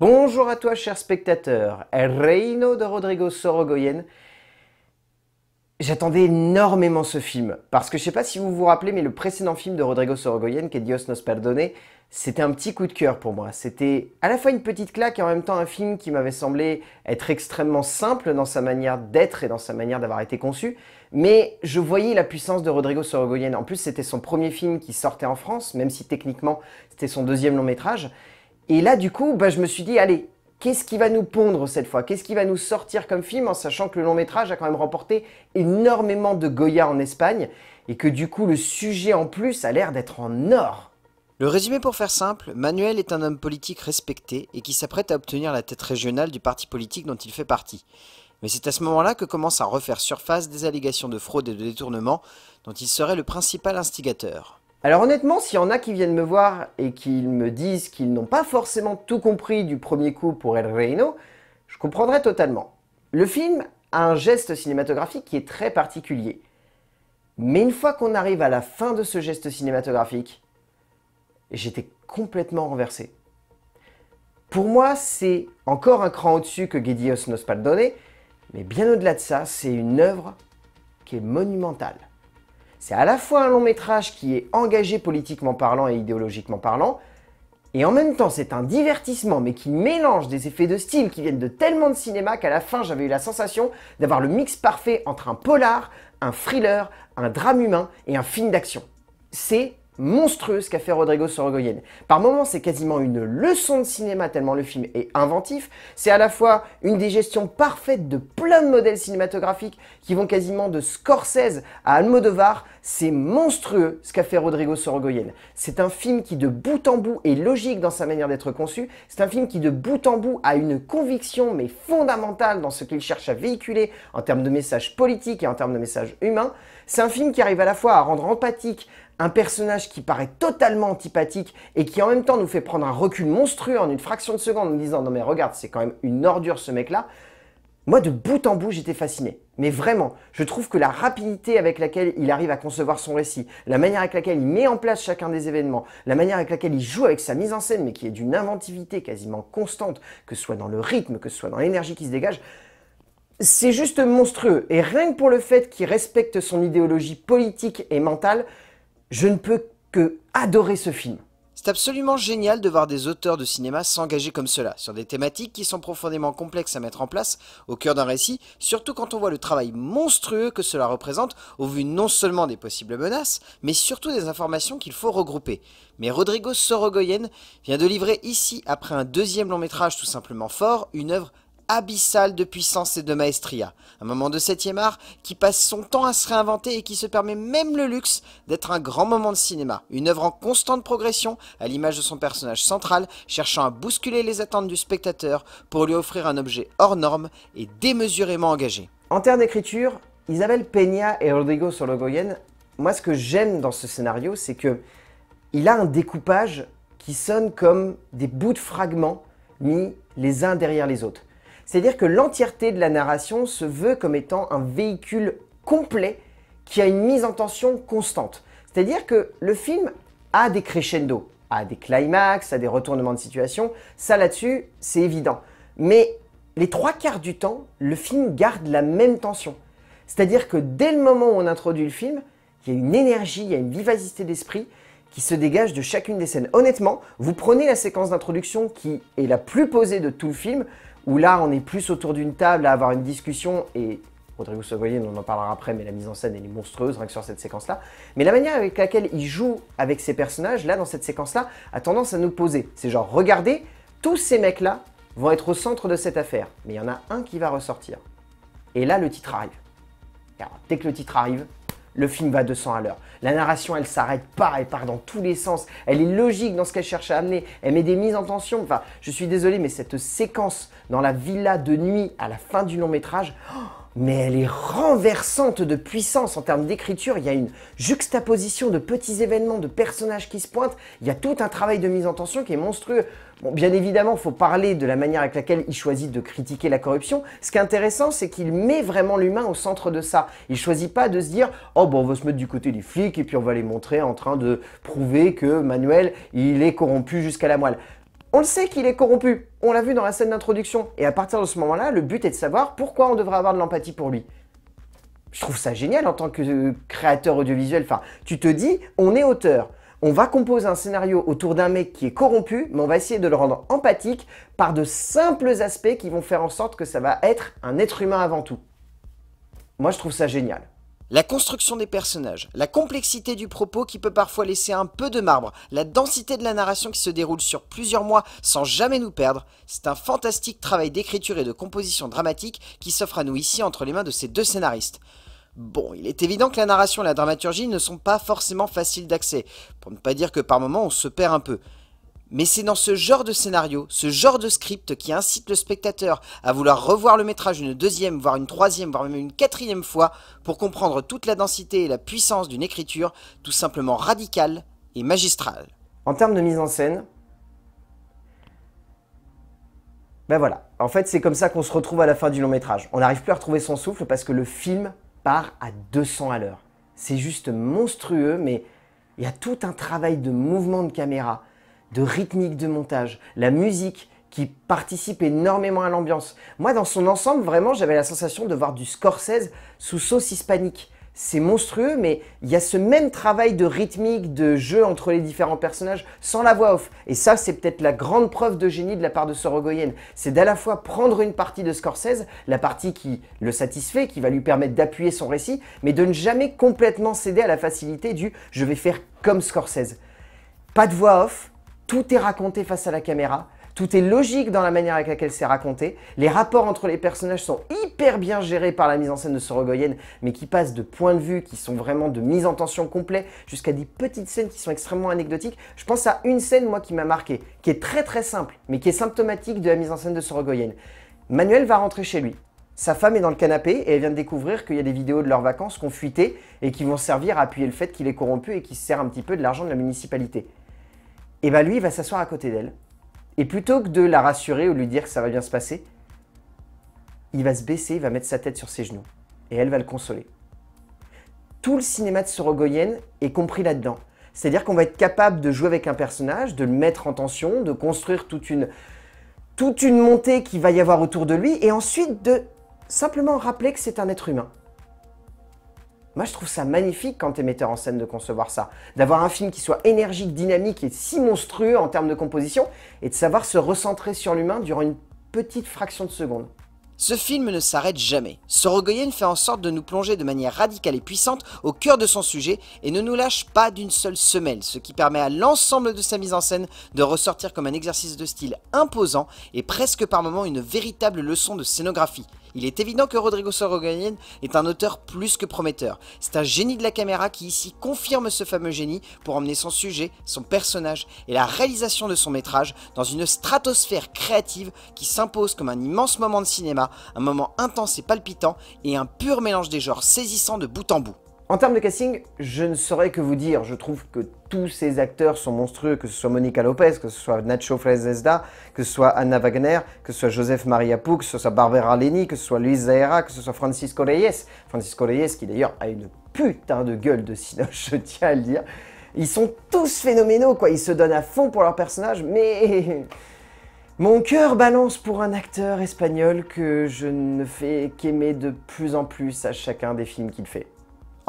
Bonjour à toi, cher spectateur, Reino de Rodrigo Sorogoyen. J'attendais énormément ce film, parce que je ne sais pas si vous vous rappelez, mais le précédent film de Rodrigo Sorogoyen, Que Dios nos perdone, c'était un petit coup de cœur pour moi. C'était à la fois une petite claque et en même temps un film qui m'avait semblé être extrêmement simple dans sa manière d'être et dans sa manière d'avoir été conçu, mais je voyais la puissance de Rodrigo Sorogoyen. En plus, c'était son premier film qui sortait en France, même si techniquement c'était son deuxième long métrage. Et là, du coup, bah, je me suis dit, allez, qu'est-ce qui va nous pondre cette fois Qu'est-ce qui va nous sortir comme film en sachant que le long métrage a quand même remporté énormément de Goya en Espagne et que du coup le sujet en plus a l'air d'être en or le résumé pour faire simple, Manuel est un homme politique respecté et qui s'apprête à obtenir la tête régionale du parti politique dont il fait partie. Mais c'est à ce moment-là que commencent à refaire surface des allégations de fraude et de détournement dont il serait le principal instigateur. Alors honnêtement, s'il y en a qui viennent me voir et qui me disent qu'ils n'ont pas forcément tout compris du premier coup pour El Reino, je comprendrais totalement. Le film a un geste cinématographique qui est très particulier. Mais une fois qu'on arrive à la fin de ce geste cinématographique, j'étais complètement renversé. Pour moi, c'est encore un cran au-dessus que pas le donner, mais bien au-delà de ça, c'est une œuvre qui est monumentale. C'est à la fois un long métrage qui est engagé politiquement parlant et idéologiquement parlant, et en même temps c'est un divertissement mais qui mélange des effets de style qui viennent de tellement de cinéma qu'à la fin j'avais eu la sensation d'avoir le mix parfait entre un polar, un thriller, un drame humain et un film d'action. C'est ce qu'a fait Rodrigo Sorogoyen. Par moments, c'est quasiment une leçon de cinéma tellement le film est inventif. C'est à la fois une digestion parfaite de plein de modèles cinématographiques qui vont quasiment de Scorsese à Almodovar. C'est monstrueux ce qu'a fait Rodrigo Sorogoyen. C'est un film qui de bout en bout est logique dans sa manière d'être conçu. C'est un film qui de bout en bout a une conviction mais fondamentale dans ce qu'il cherche à véhiculer en termes de messages politiques et en termes de messages humains. C'est un film qui arrive à la fois à rendre empathique un personnage qui paraît totalement antipathique et qui en même temps nous fait prendre un recul monstrueux en une fraction de seconde en nous disant non mais regarde c'est quand même une ordure ce mec là. Moi de bout en bout j'étais fasciné. Mais vraiment, je trouve que la rapidité avec laquelle il arrive à concevoir son récit, la manière avec laquelle il met en place chacun des événements, la manière avec laquelle il joue avec sa mise en scène mais qui est d'une inventivité quasiment constante, que ce soit dans le rythme, que ce soit dans l'énergie qui se dégage, c'est juste monstrueux. Et rien que pour le fait qu'il respecte son idéologie politique et mentale, je ne peux que adorer ce film. C'est absolument génial de voir des auteurs de cinéma s'engager comme cela, sur des thématiques qui sont profondément complexes à mettre en place au cœur d'un récit, surtout quand on voit le travail monstrueux que cela représente au vu non seulement des possibles menaces, mais surtout des informations qu'il faut regrouper. Mais Rodrigo Sorogoyen vient de livrer ici, après un deuxième long métrage tout simplement fort, une œuvre abyssal de puissance et de maestria. Un moment de septième art qui passe son temps à se réinventer et qui se permet même le luxe d'être un grand moment de cinéma. Une œuvre en constante progression, à l'image de son personnage central, cherchant à bousculer les attentes du spectateur pour lui offrir un objet hors norme et démesurément engagé. En termes d'écriture, Isabelle Peña et Rodrigo Sorogoyen, moi ce que j'aime dans ce scénario, c'est que il a un découpage qui sonne comme des bouts de fragments mis les uns derrière les autres. C'est-à-dire que l'entièreté de la narration se veut comme étant un véhicule complet qui a une mise en tension constante. C'est-à-dire que le film a des crescendos, a des climax, a des retournements de situation. Ça là-dessus, c'est évident. Mais les trois quarts du temps, le film garde la même tension. C'est-à-dire que dès le moment où on introduit le film, il y a une énergie, il y a une vivacité d'esprit qui se dégage de chacune des scènes. Honnêtement, vous prenez la séquence d'introduction qui est la plus posée de tout le film, où là, on est plus autour d'une table à avoir une discussion et Rodrigo Savolier, on en parlera après, mais la mise en scène elle est monstrueuse rien que sur cette séquence-là. Mais la manière avec laquelle il joue avec ses personnages, là dans cette séquence-là, a tendance à nous poser. C'est genre, regardez, tous ces mecs-là vont être au centre de cette affaire, mais il y en a un qui va ressortir. Et là, le titre arrive. Car dès que le titre arrive, le film va 200 à l'heure. La narration, elle s'arrête pas, et part dans tous les sens, elle est logique dans ce qu'elle cherche à amener, elle met des mises en tension. Enfin, je suis désolé, mais cette séquence dans la villa de nuit à la fin du long métrage, oh, mais elle est renversante de puissance en termes d'écriture. Il y a une juxtaposition de petits événements, de personnages qui se pointent. Il y a tout un travail de mise en tension qui est monstrueux. Bon, bien évidemment, il faut parler de la manière avec laquelle il choisit de critiquer la corruption. Ce qui est intéressant, c'est qu'il met vraiment l'humain au centre de ça. Il choisit pas de se dire « Oh, bon, on va se mettre du côté des flics et puis on va les montrer en train de prouver que Manuel, il est corrompu jusqu'à la moelle. » On le sait qu'il est corrompu, on l'a vu dans la scène d'introduction, et à partir de ce moment-là, le but est de savoir pourquoi on devrait avoir de l'empathie pour lui. Je trouve ça génial en tant que euh, créateur audiovisuel, enfin, tu te dis, on est auteur, on va composer un scénario autour d'un mec qui est corrompu, mais on va essayer de le rendre empathique par de simples aspects qui vont faire en sorte que ça va être un être humain avant tout. Moi, je trouve ça génial. La construction des personnages, la complexité du propos qui peut parfois laisser un peu de marbre, la densité de la narration qui se déroule sur plusieurs mois sans jamais nous perdre, c'est un fantastique travail d'écriture et de composition dramatique qui s'offre à nous ici entre les mains de ces deux scénaristes. Bon, il est évident que la narration et la dramaturgie ne sont pas forcément faciles d'accès, pour ne pas dire que par moments on se perd un peu. Mais c'est dans ce genre de scénario, ce genre de script qui incite le spectateur à vouloir revoir le métrage une deuxième, voire une troisième, voire même une quatrième fois pour comprendre toute la densité et la puissance d'une écriture tout simplement radicale et magistrale. En termes de mise en scène, ben voilà, en fait c'est comme ça qu'on se retrouve à la fin du long métrage. On n'arrive plus à retrouver son souffle parce que le film part à 200 à l'heure. C'est juste monstrueux, mais il y a tout un travail de mouvement de caméra, de rythmique de montage, la musique qui participe énormément à l'ambiance. Moi, dans son ensemble, vraiment, j'avais la sensation de voir du Scorsese sous sauce hispanique. C'est monstrueux, mais il y a ce même travail de rythmique, de jeu entre les différents personnages, sans la voix off. Et ça, c'est peut-être la grande preuve de génie de la part de Sorogoyen. C'est d'à la fois prendre une partie de Scorsese, la partie qui le satisfait, qui va lui permettre d'appuyer son récit, mais de ne jamais complètement céder à la facilité du « je vais faire comme Scorsese ». Pas de voix off, tout est raconté face à la caméra. Tout est logique dans la manière avec laquelle c'est raconté. Les rapports entre les personnages sont hyper bien gérés par la mise en scène de Sorogoyen, mais qui passent de points de vue, qui sont vraiment de mise en tension complète, jusqu'à des petites scènes qui sont extrêmement anecdotiques. Je pense à une scène, moi, qui m'a marqué, qui est très très simple, mais qui est symptomatique de la mise en scène de Sorogoyen. Manuel va rentrer chez lui. Sa femme est dans le canapé et elle vient de découvrir qu'il y a des vidéos de leurs vacances ont fuité et qui vont servir à appuyer le fait qu'il est corrompu et qu'il se sert un petit peu de l'argent de la municipalité et eh bien lui, il va s'asseoir à côté d'elle. Et plutôt que de la rassurer ou lui dire que ça va bien se passer, il va se baisser, il va mettre sa tête sur ses genoux. Et elle va le consoler. Tout le cinéma de Sorogoyen est compris là-dedans. C'est-à-dire qu'on va être capable de jouer avec un personnage, de le mettre en tension, de construire toute une, toute une montée qu'il va y avoir autour de lui, et ensuite de simplement rappeler que c'est un être humain. Moi, je trouve ça magnifique quand t'es metteur en scène de concevoir ça. D'avoir un film qui soit énergique, dynamique et si monstrueux en termes de composition, et de savoir se recentrer sur l'humain durant une petite fraction de seconde. Ce film ne s'arrête jamais. Sorogoyen fait en sorte de nous plonger de manière radicale et puissante au cœur de son sujet et ne nous lâche pas d'une seule semelle, ce qui permet à l'ensemble de sa mise en scène de ressortir comme un exercice de style imposant et presque par moments une véritable leçon de scénographie, il est évident que Rodrigo Sorogoyen est un auteur plus que prometteur. C'est un génie de la caméra qui ici confirme ce fameux génie pour emmener son sujet, son personnage et la réalisation de son métrage dans une stratosphère créative qui s'impose comme un immense moment de cinéma, un moment intense et palpitant et un pur mélange des genres saisissant de bout en bout. En termes de casting, je ne saurais que vous dire. Je trouve que tous ces acteurs sont monstrueux, que ce soit Monica Lopez, que ce soit Nacho Frezesda, que ce soit Anna Wagner, que ce soit Joseph Maria Pou, que ce soit Barbara Leni, que ce soit Luis Zahera, que ce soit Francisco Reyes. Francisco Reyes qui d'ailleurs a une putain de gueule de sinoche je tiens à le dire. Ils sont tous phénoménaux, quoi. Ils se donnent à fond pour leur personnage, mais... Mon cœur balance pour un acteur espagnol que je ne fais qu'aimer de plus en plus à chacun des films qu'il fait.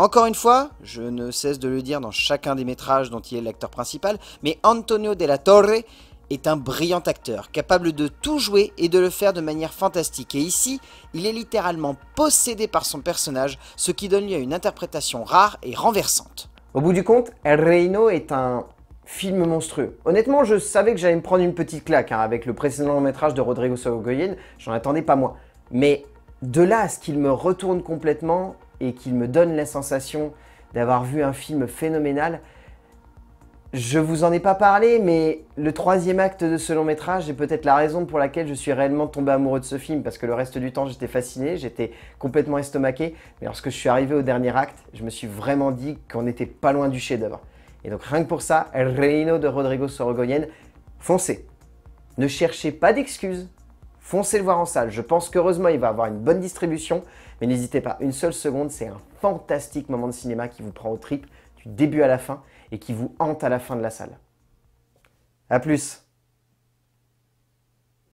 Encore une fois, je ne cesse de le dire dans chacun des métrages dont il est l'acteur principal, mais Antonio de la Torre est un brillant acteur, capable de tout jouer et de le faire de manière fantastique. Et ici, il est littéralement possédé par son personnage, ce qui donne lieu à une interprétation rare et renversante. Au bout du compte, El Reino est un film monstrueux. Honnêtement, je savais que j'allais me prendre une petite claque hein, avec le précédent long métrage de Rodrigo Sorogoyen, j'en attendais pas moins. Mais de là à ce qu'il me retourne complètement, et qu'il me donne la sensation d'avoir vu un film phénoménal. Je vous en ai pas parlé, mais le troisième acte de ce long métrage est peut-être la raison pour laquelle je suis réellement tombé amoureux de ce film, parce que le reste du temps j'étais fasciné, j'étais complètement estomaqué, mais lorsque je suis arrivé au dernier acte, je me suis vraiment dit qu'on n'était pas loin du chef-d'œuvre. Et donc rien que pour ça, El Reino de Rodrigo Sorogoyen, foncez. Ne cherchez pas d'excuses, foncez le voir en salle. Je pense qu'heureusement, il va avoir une bonne distribution. Mais n'hésitez pas une seule seconde, c'est un fantastique moment de cinéma qui vous prend au trip du début à la fin et qui vous hante à la fin de la salle. A plus